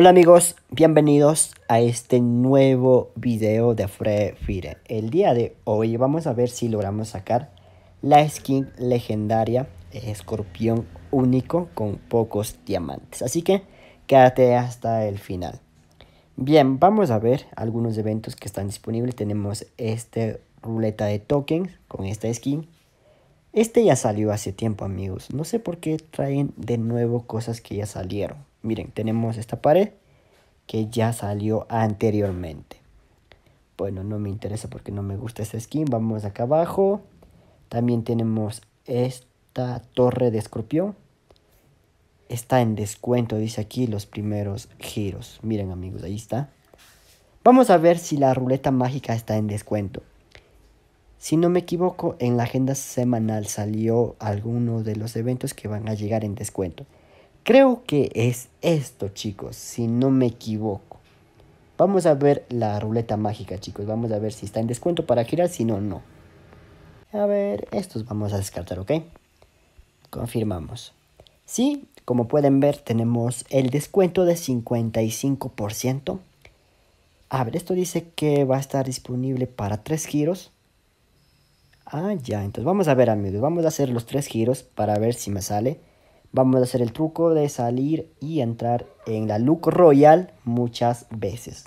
Hola amigos, bienvenidos a este nuevo video de Free Fire. El día de hoy vamos a ver si logramos sacar la skin legendaria Escorpión único con pocos diamantes. Así que quédate hasta el final. Bien, vamos a ver algunos eventos que están disponibles. Tenemos este ruleta de tokens con esta skin. Este ya salió hace tiempo amigos. No sé por qué traen de nuevo cosas que ya salieron. Miren, tenemos esta pared que ya salió anteriormente. Bueno, no me interesa porque no me gusta esta skin. Vamos acá abajo. También tenemos esta torre de escorpión. Está en descuento, dice aquí, los primeros giros. Miren amigos, ahí está. Vamos a ver si la ruleta mágica está en descuento. Si no me equivoco, en la agenda semanal salió alguno de los eventos que van a llegar en descuento. Creo que es esto, chicos, si no me equivoco. Vamos a ver la ruleta mágica, chicos. Vamos a ver si está en descuento para girar, si no, no. A ver, estos vamos a descartar, ¿ok? Confirmamos. Sí, como pueden ver, tenemos el descuento de 55%. A ver, esto dice que va a estar disponible para tres giros. Ah, ya, entonces vamos a ver amigos, vamos a hacer los tres giros para ver si me sale. Vamos a hacer el truco de salir y entrar en la look royal muchas veces.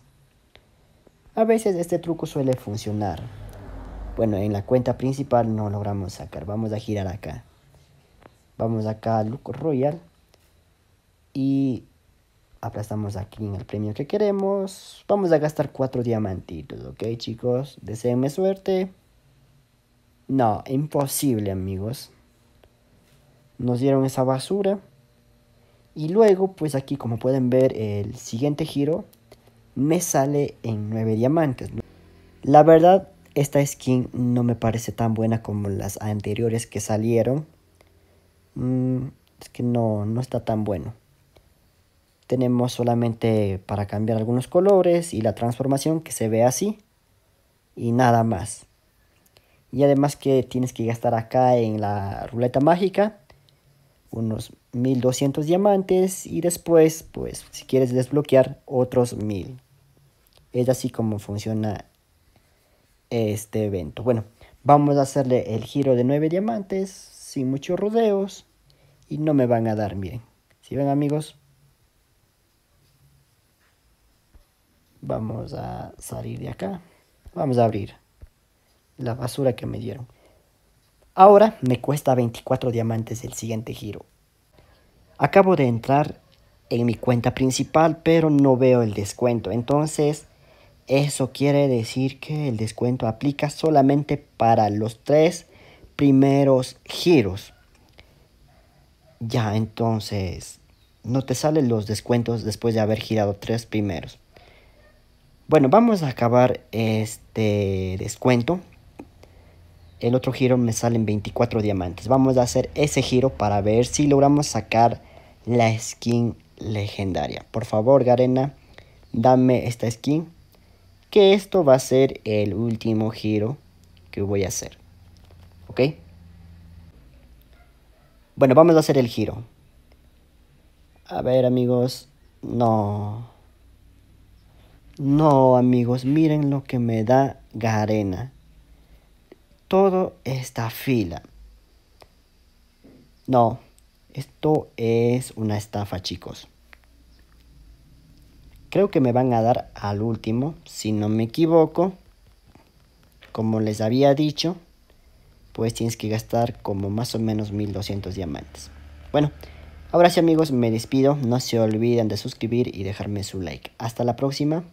A veces este truco suele funcionar. Bueno, en la cuenta principal no logramos sacar. Vamos a girar acá. Vamos acá a look royal. Y aplastamos aquí en el premio que queremos. Vamos a gastar cuatro diamantitos, ¿ok chicos? Deseenme suerte. No, imposible amigos nos dieron esa basura. Y luego, pues aquí como pueden ver, el siguiente giro me sale en 9 diamantes. La verdad, esta skin no me parece tan buena como las anteriores que salieron. Mm, es que no, no está tan bueno. Tenemos solamente para cambiar algunos colores y la transformación que se ve así. Y nada más. Y además que tienes que gastar acá en la ruleta mágica unos 1200 diamantes y después, pues, si quieres desbloquear otros 1000. Es así como funciona este evento. Bueno, vamos a hacerle el giro de 9 diamantes sin muchos rodeos y no me van a dar, miren. Si ven amigos, vamos a salir de acá. Vamos a abrir la basura que me dieron. Ahora me cuesta 24 diamantes el siguiente giro. Acabo de entrar en mi cuenta principal, pero no veo el descuento. Entonces, eso quiere decir que el descuento aplica solamente para los tres primeros giros. Ya, entonces, no te salen los descuentos después de haber girado tres primeros. Bueno, vamos a acabar este descuento el otro giro me salen 24 diamantes. Vamos a hacer ese giro para ver si logramos sacar la skin legendaria. Por favor, Garena, dame esta skin. Que esto va a ser el último giro que voy a hacer. ¿Ok? Bueno, vamos a hacer el giro. A ver, amigos. No. No, amigos. Miren lo que me da Garena. Todo esta fila. No, esto es una estafa, chicos. Creo que me van a dar al último, si no me equivoco. Como les había dicho, pues tienes que gastar como más o menos 1200 diamantes. Bueno, ahora sí amigos, me despido. No se olviden de suscribir y dejarme su like. Hasta la próxima.